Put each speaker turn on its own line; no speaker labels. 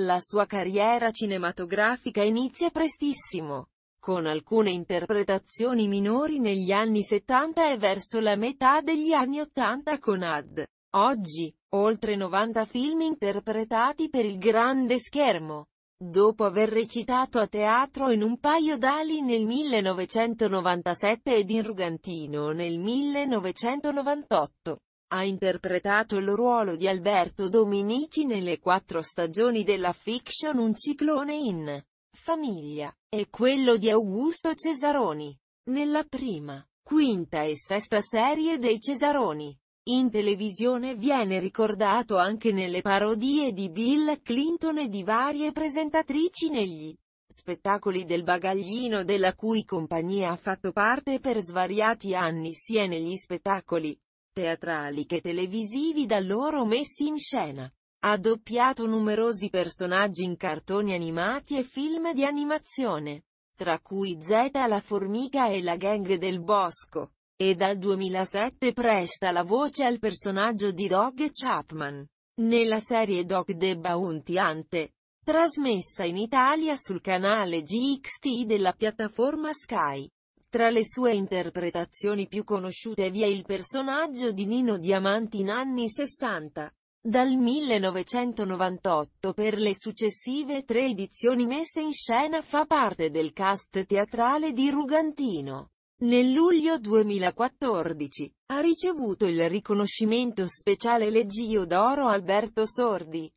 La sua carriera cinematografica inizia prestissimo, con alcune interpretazioni minori negli anni 70 e verso la metà degli anni 80 con Ad. Oggi, oltre 90 film interpretati per il grande schermo. Dopo aver recitato a teatro in un paio d'ali nel 1997 ed in Rugantino nel 1998, ha interpretato il ruolo di Alberto Dominici nelle quattro stagioni della fiction Un ciclone in famiglia, e quello di Augusto Cesaroni. Nella prima, quinta e sesta serie dei Cesaroni. In televisione viene ricordato anche nelle parodie di Bill Clinton e di varie presentatrici negli spettacoli del bagaglino della cui compagnia ha fatto parte per svariati anni sia negli spettacoli teatrali che televisivi da loro messi in scena. Ha doppiato numerosi personaggi in cartoni animati e film di animazione, tra cui Zeta la formica e la gang del bosco, e dal 2007 presta la voce al personaggio di Dog Chapman, nella serie Dog the Bounty Hunter, trasmessa in Italia sul canale GXT della piattaforma Sky. Tra le sue interpretazioni più conosciute vi è il personaggio di Nino Diamanti in anni 60, dal 1998 per le successive tre edizioni messe in scena fa parte del cast teatrale di Rugantino. Nel luglio 2014, ha ricevuto il riconoscimento speciale Leggio d'Oro Alberto Sordi.